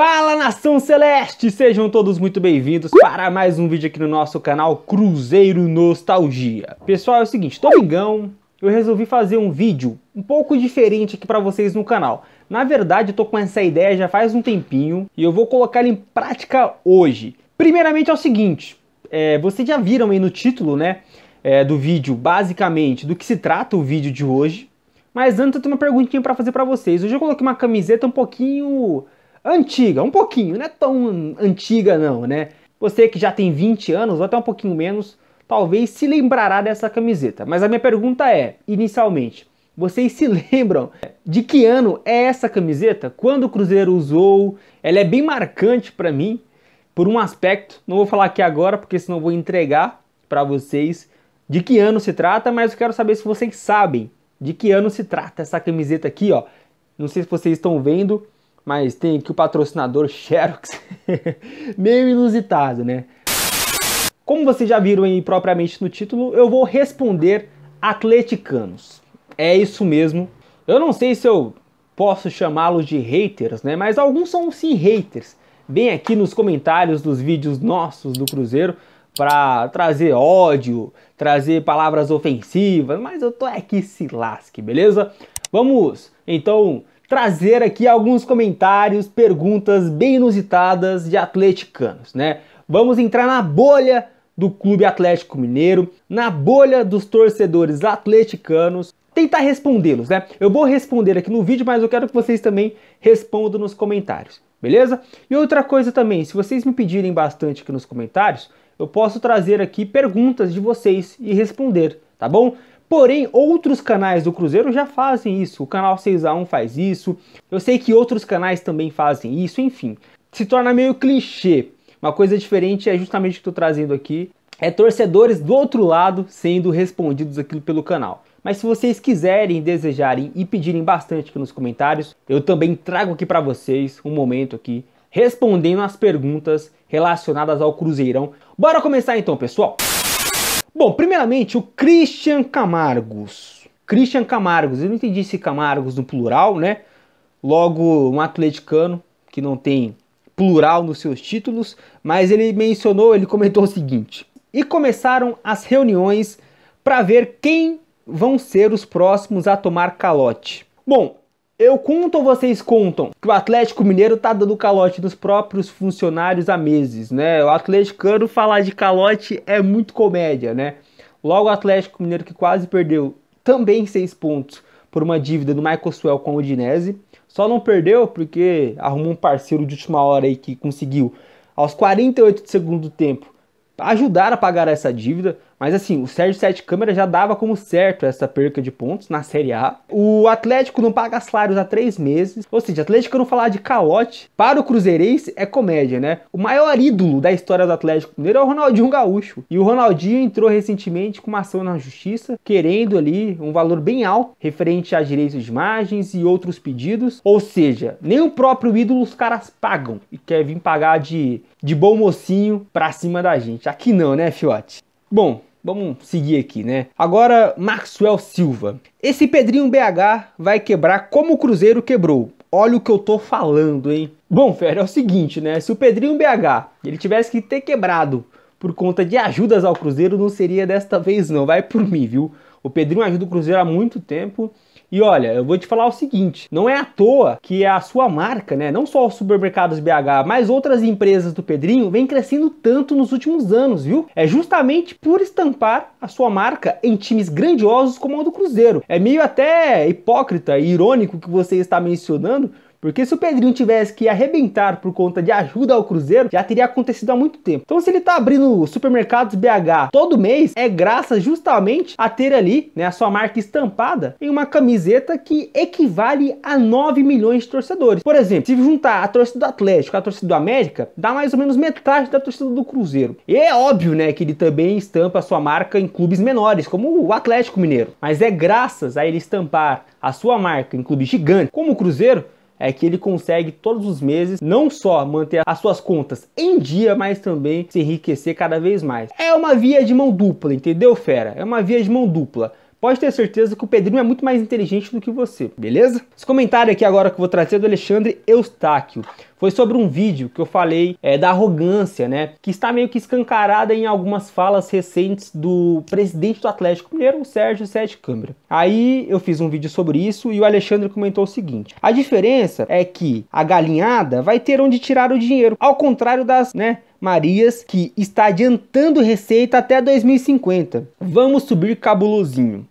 Fala nação celeste, sejam todos muito bem-vindos para mais um vídeo aqui no nosso canal Cruzeiro Nostalgia. Pessoal, é o seguinte, domingão eu resolvi fazer um vídeo um pouco diferente aqui para vocês no canal. Na verdade, eu tô com essa ideia já faz um tempinho e eu vou colocar ela em prática hoje. Primeiramente é o seguinte, é, vocês já viram aí no título, né, é, do vídeo, basicamente, do que se trata o vídeo de hoje. Mas antes eu tenho uma perguntinha para fazer para vocês. Hoje eu coloquei uma camiseta um pouquinho antiga, um pouquinho, não é tão antiga não, né? Você que já tem 20 anos, ou até um pouquinho menos, talvez se lembrará dessa camiseta. Mas a minha pergunta é, inicialmente, vocês se lembram de que ano é essa camiseta? Quando o Cruzeiro usou? Ela é bem marcante para mim por um aspecto, não vou falar aqui agora porque senão vou entregar para vocês de que ano se trata, mas eu quero saber se vocês sabem de que ano se trata essa camiseta aqui, ó. Não sei se vocês estão vendo, mas tem aqui o patrocinador Xerox, meio inusitado, né? Como vocês já viram aí propriamente no título, eu vou responder atleticanos. É isso mesmo. Eu não sei se eu posso chamá-los de haters, né? Mas alguns são sim haters. Vem aqui nos comentários dos vídeos nossos do Cruzeiro para trazer ódio, trazer palavras ofensivas, mas eu tô aqui se lasque, beleza? Vamos então trazer aqui alguns comentários, perguntas bem inusitadas de atleticanos, né? Vamos entrar na bolha do Clube Atlético Mineiro, na bolha dos torcedores atleticanos, tentar respondê-los, né? Eu vou responder aqui no vídeo, mas eu quero que vocês também respondam nos comentários, beleza? E outra coisa também, se vocês me pedirem bastante aqui nos comentários, eu posso trazer aqui perguntas de vocês e responder, tá bom? Porém, outros canais do Cruzeiro já fazem isso. O canal 6x1 faz isso. Eu sei que outros canais também fazem isso, enfim. Se torna meio clichê. Uma coisa diferente é justamente o que estou trazendo aqui. É torcedores do outro lado sendo respondidos aquilo pelo canal. Mas se vocês quiserem, desejarem e pedirem bastante aqui nos comentários, eu também trago aqui para vocês um momento aqui respondendo as perguntas relacionadas ao Cruzeirão. Bora começar então, pessoal! Bom, primeiramente o Christian Camargos. Christian Camargos, eu não entendi se Camargos no plural, né? Logo, um atleticano que não tem plural nos seus títulos, mas ele mencionou, ele comentou o seguinte: e começaram as reuniões para ver quem vão ser os próximos a tomar calote. Bom, eu conto ou vocês contam que o Atlético Mineiro tá dando calote nos próprios funcionários há meses, né? O atleticano falar de calote é muito comédia, né? Logo o Atlético Mineiro que quase perdeu também seis pontos por uma dívida do Michael Swell com o Udinese. Só não perdeu porque arrumou um parceiro de última hora aí que conseguiu, aos 48 do segundo tempo, ajudar a pagar essa dívida. Mas assim, o Sérgio Sete Câmara já dava como certo essa perca de pontos na Série A. O Atlético não paga salários há três meses. Ou seja, Atlético não falar de calote para o Cruzeirense é comédia, né? O maior ídolo da história do Atlético Mineiro é o Ronaldinho Gaúcho. E o Ronaldinho entrou recentemente com uma ação na justiça, querendo ali um valor bem alto referente a direitos de imagens e outros pedidos. Ou seja, nem o próprio ídolo os caras pagam e quer vir pagar de, de bom mocinho pra cima da gente. Aqui não, né, fiote? Bom, Vamos seguir aqui, né? Agora, Maxwell Silva. Esse Pedrinho BH vai quebrar como o Cruzeiro quebrou. Olha o que eu tô falando, hein? Bom, fera, é o seguinte, né? Se o Pedrinho BH ele tivesse que ter quebrado por conta de ajudas ao Cruzeiro, não seria desta vez, não. Vai por mim, viu? O Pedrinho ajuda o Cruzeiro há muito tempo e olha, eu vou te falar o seguinte: não é à toa que a sua marca, né, não só os supermercados BH, mas outras empresas do Pedrinho, vem crescendo tanto nos últimos anos, viu? É justamente por estampar a sua marca em times grandiosos como o do Cruzeiro. É meio até hipócrita e irônico que você está mencionando porque se o Pedrinho tivesse que arrebentar por conta de ajuda ao Cruzeiro, já teria acontecido há muito tempo. Então, se ele tá abrindo supermercados BH todo mês, é graças justamente a ter ali né, a sua marca estampada em uma camiseta que equivale a 9 milhões de torcedores. Por exemplo, se juntar a torcida do Atlético a torcida do América, dá mais ou menos metade da torcida do Cruzeiro. E é óbvio né, que ele também estampa a sua marca em clubes menores, como o Atlético Mineiro. Mas é graças a ele estampar a sua marca em clubes gigantes, como o Cruzeiro, é que ele consegue todos os meses não só manter as suas contas em dia, mas também se enriquecer cada vez mais. É uma via de mão dupla, entendeu, fera? É uma via de mão dupla pode ter certeza que o Pedrinho é muito mais inteligente do que você, beleza? Esse comentário aqui agora que eu vou trazer é do Alexandre Eustáquio. Foi sobre um vídeo que eu falei é, da arrogância, né? Que está meio que escancarada em algumas falas recentes do presidente do Atlético Mineiro, o Sérgio Sete Câmara. Aí eu fiz um vídeo sobre isso e o Alexandre comentou o seguinte: a diferença é que a galinhada vai ter onde tirar o dinheiro, ao contrário das, né? Marias, que está adiantando receita até 2050. Vamos subir cabulosinho.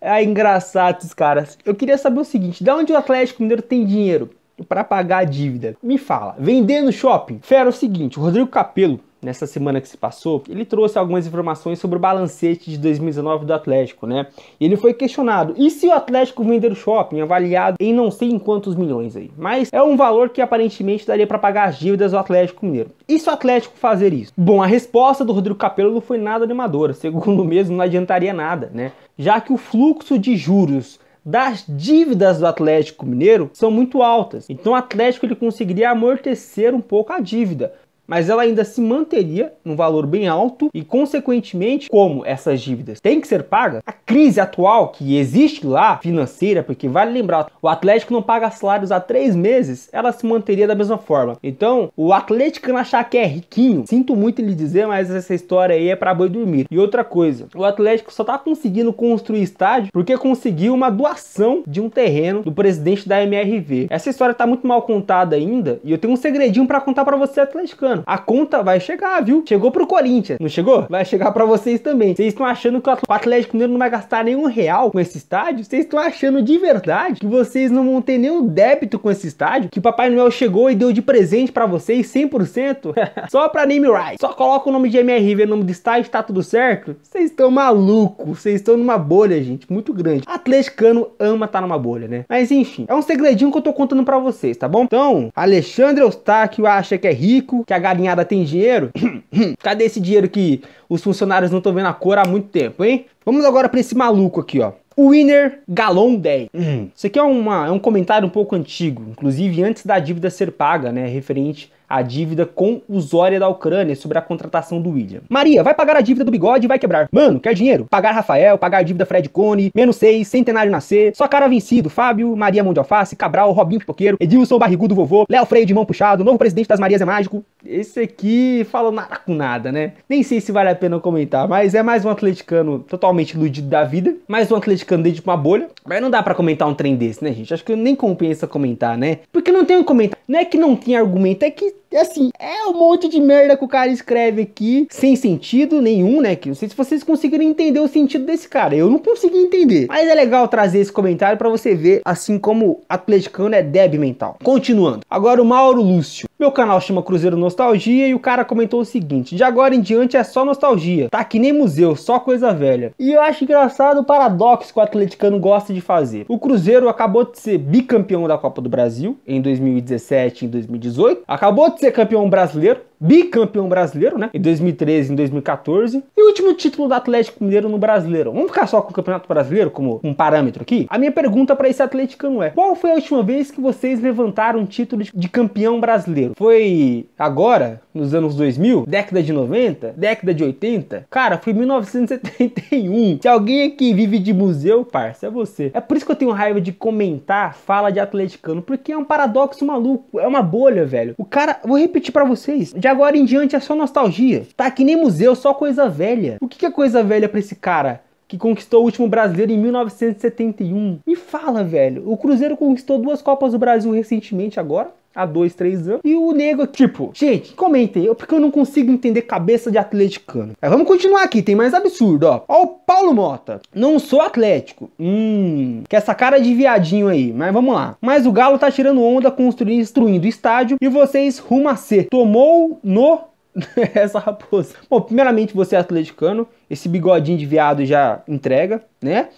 É engraçado esses caras. Eu queria saber o seguinte, da onde o Atlético Mineiro tem dinheiro? para pagar a dívida. Me fala, vender no shopping? Fera, é o seguinte, o Rodrigo Capello nessa semana que se passou, ele trouxe algumas informações sobre o balancete de 2019 do Atlético, né? Ele foi questionado, e se o Atlético vender o shopping, avaliado em não sei em quantos milhões aí? Mas é um valor que aparentemente daria para pagar as dívidas do Atlético Mineiro. E se o Atlético fazer isso? Bom, a resposta do Rodrigo Capello não foi nada animadora, segundo mesmo não adiantaria nada, né? Já que o fluxo de juros das dívidas do Atlético Mineiro são muito altas. Então o Atlético ele conseguiria amortecer um pouco a dívida, mas ela ainda se manteria num valor bem alto e, consequentemente, como essas dívidas têm que ser pagas, a crise atual que existe lá, financeira, porque vale lembrar, o Atlético não paga salários há três meses, ela se manteria da mesma forma. Então, o atleticano achar que é riquinho, sinto muito lhe dizer, mas essa história aí é para boi dormir. E outra coisa, o Atlético só tá conseguindo construir estádio porque conseguiu uma doação de um terreno do presidente da MRV. Essa história tá muito mal contada ainda e eu tenho um segredinho para contar para você, atleticano mano, a conta vai chegar, viu? Chegou pro Corinthians, não chegou? Vai chegar para vocês também. Vocês estão achando que o Atlético Mineiro não vai gastar nenhum real com esse estádio? Vocês estão achando de verdade que vocês não vão ter nenhum débito com esse estádio? Que Papai Noel chegou e deu de presente para vocês 100%? Só pra name right. Só coloca o nome de MRV no nome do estádio, tá tudo certo? Vocês estão malucos, vocês estão numa bolha, gente, muito grande. Atleticano ama tá numa bolha, né? Mas enfim, é um segredinho que eu tô contando para vocês, tá bom? Então, Alexandre Eustáquio acha que é rico, que a galinhada tem dinheiro? Cadê esse dinheiro que os funcionários não estão vendo a cor há muito tempo, hein? Vamos agora para esse maluco aqui, ó. Winner Galon 10. Hum. Isso aqui é, uma, é um comentário um pouco antigo, inclusive antes da dívida ser paga, né? Referente à dívida com usória da Ucrânia sobre a contratação do William. Maria, vai pagar a dívida do bigode e vai quebrar. Mano, quer dinheiro? Pagar Rafael, pagar a dívida Fred Cone, menos 6, centenário nascer, só cara vencido, Fábio, Maria Mão de Alface, Cabral, Robinho Pipoqueiro, Edilson Barrigudo Vovô, Léo Freio de Mão Puxado, novo presidente das Marias é mágico, esse aqui falou nada com nada, né? Nem sei se vale a pena comentar, mas é mais um atleticano totalmente iludido da vida, mais um atleticano dentro de uma bolha. Mas não dá para comentar um trem desse, né, gente? Acho que nem compensa comentar, né? Porque não tem um comentário. Não é que não tem argumento, é que assim, é um monte de merda que o cara escreve aqui, sem sentido nenhum, né? Que não sei se vocês conseguiram entender o sentido desse cara. Eu não consegui entender. Mas é legal trazer esse comentário para você ver assim como atleticano é débil mental. Continuando. Agora o Mauro Lúcio. Meu canal chama Cruzeiro Nostalgia e o cara comentou o seguinte: de agora em diante é só nostalgia, tá que nem museu, só coisa velha. E eu acho engraçado o paradoxo que o atleticano gosta de fazer. O Cruzeiro acabou de ser bicampeão da Copa do Brasil em 2017 e 2018, acabou de ser campeão brasileiro bicampeão brasileiro, né? Em 2013 e em 2014. E o último título do Atlético Mineiro no Brasileiro. Vamos ficar só com o Campeonato Brasileiro como um parâmetro aqui? A minha pergunta para esse atleticano é: qual foi a última vez que vocês levantaram um título de campeão brasileiro? Foi agora, nos anos 2000, década de 90, década de 80? Cara, foi 1971. Se alguém aqui vive de museu, parça, é você. É por isso que eu tenho raiva de comentar fala de atleticano, porque é um paradoxo maluco, é uma bolha, velho. O cara, vou repetir para vocês, já agora em diante é só nostalgia. Tá que nem museu, só coisa velha. O que é coisa velha pra esse cara? que conquistou o último brasileiro em 1971. Me fala, velho, o Cruzeiro conquistou duas Copas do Brasil recentemente agora? há dois, três anos. E o nego, tipo, gente, comentem, eu, porque eu não consigo entender cabeça de atleticano. Mas vamos continuar aqui, tem mais absurdo, ó. Ó o Paulo Mota, não sou atlético. Hum, que essa cara de viadinho aí, mas vamos lá. Mas o Galo tá tirando onda, construindo, destruindo o estádio e vocês rumo a ser. Tomou no essa raposa. Bom, primeiramente você é atleticano, esse bigodinho de viado já entrega, né?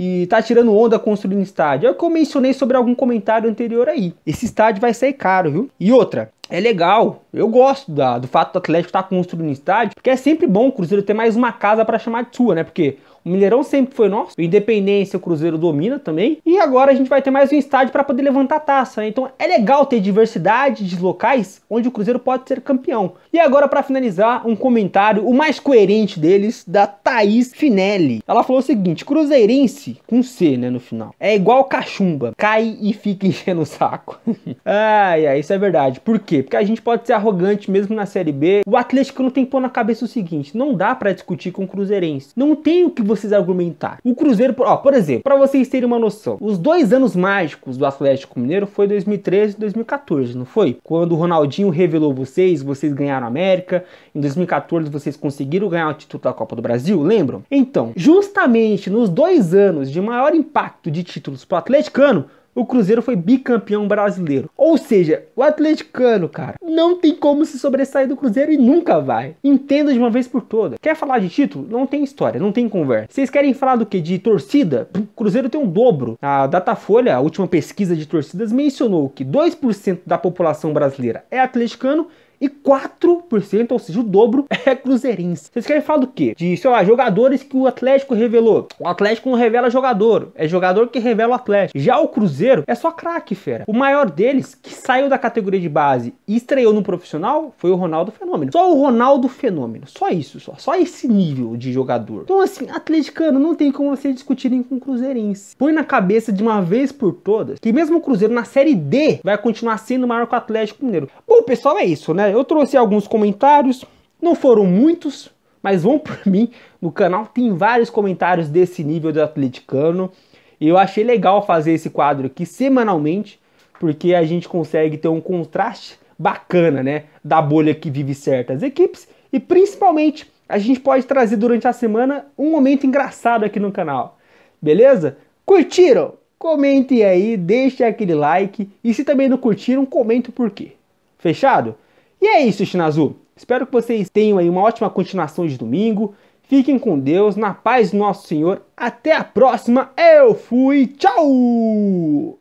e tá tirando onda construindo estádio. É o que eu mencionei sobre algum comentário anterior aí. Esse estádio vai sair caro, viu? E outra, é legal. Eu gosto da, do fato do Atlético estar tá construindo estádio, porque é sempre bom o Cruzeiro ter mais uma casa para chamar de sua, né? Porque o Mineirão sempre foi nosso, o Independência o Cruzeiro domina também, e agora a gente vai ter mais um estádio para poder levantar a taça, né? Então é legal ter diversidade de locais onde o Cruzeiro pode ser campeão. E agora para finalizar, um comentário, o mais coerente deles, da Thaís Finelli. Ela falou o seguinte: Cruzeirense com C, né, no final. É igual cachumba, cai e fica enchendo o saco. ai, ai, isso é verdade. Por quê? Porque a gente pode ser arrogante mesmo na Série B. O Atlético não tem que pôr na cabeça o seguinte, não dá para discutir com o Cruzeirense. Não tem o que vocês argumentar. O Cruzeiro, ó, por exemplo, para vocês terem uma noção, os dois anos mágicos do Atlético Mineiro foi 2013 e 2014, não foi? Quando o Ronaldinho revelou vocês, vocês ganharam a América. Em 2014 vocês conseguiram ganhar o título da Copa do Brasil, lembram? Então, justamente nos dois anos anos de maior impacto de títulos para o atleticano, o Cruzeiro foi bicampeão brasileiro. Ou seja, o atleticano, cara, não tem como se sobressair do Cruzeiro e nunca vai. Entenda de uma vez por todas. Quer falar de título? Não tem história, não tem conversa. Vocês querem falar do que? De torcida? O Cruzeiro tem um dobro. A Datafolha, a última pesquisa de torcidas, mencionou que 2% da população brasileira é atleticano e 4%, ou seja, o dobro, é cruzeirense. Vocês querem falar do quê? De, sei lá, jogadores que o Atlético revelou. O Atlético não revela jogador, é jogador que revela o Atlético. Já o Cruzeiro é só craque, fera. O maior deles, que saiu da categoria de base e estreou no profissional, foi o Ronaldo Fenômeno. Só o Ronaldo Fenômeno, só isso, só, só esse nível de jogador. Então, assim, atleticano, não tem como vocês discutirem com o cruzeirense. Põe na cabeça de uma vez por todas que mesmo o Cruzeiro na Série D vai continuar sendo maior que o Atlético Mineiro. Bom, pessoal, é isso, né? É, eu trouxe alguns comentários, não foram muitos, mas vão por mim. No canal tem vários comentários desse nível do atleticano. E eu achei legal fazer esse quadro aqui semanalmente, porque a gente consegue ter um contraste bacana, né? Da bolha que vive certas equipes. E principalmente, a gente pode trazer durante a semana um momento engraçado aqui no canal. Beleza? Curtiram? Comentem aí, deixem aquele like. E se também não curtiram, comente o porquê. Fechado? E é isso, chinazu. Espero que vocês tenham aí uma ótima continuação de domingo. Fiquem com Deus, na paz do nosso Senhor. Até a próxima. Eu fui. Tchau!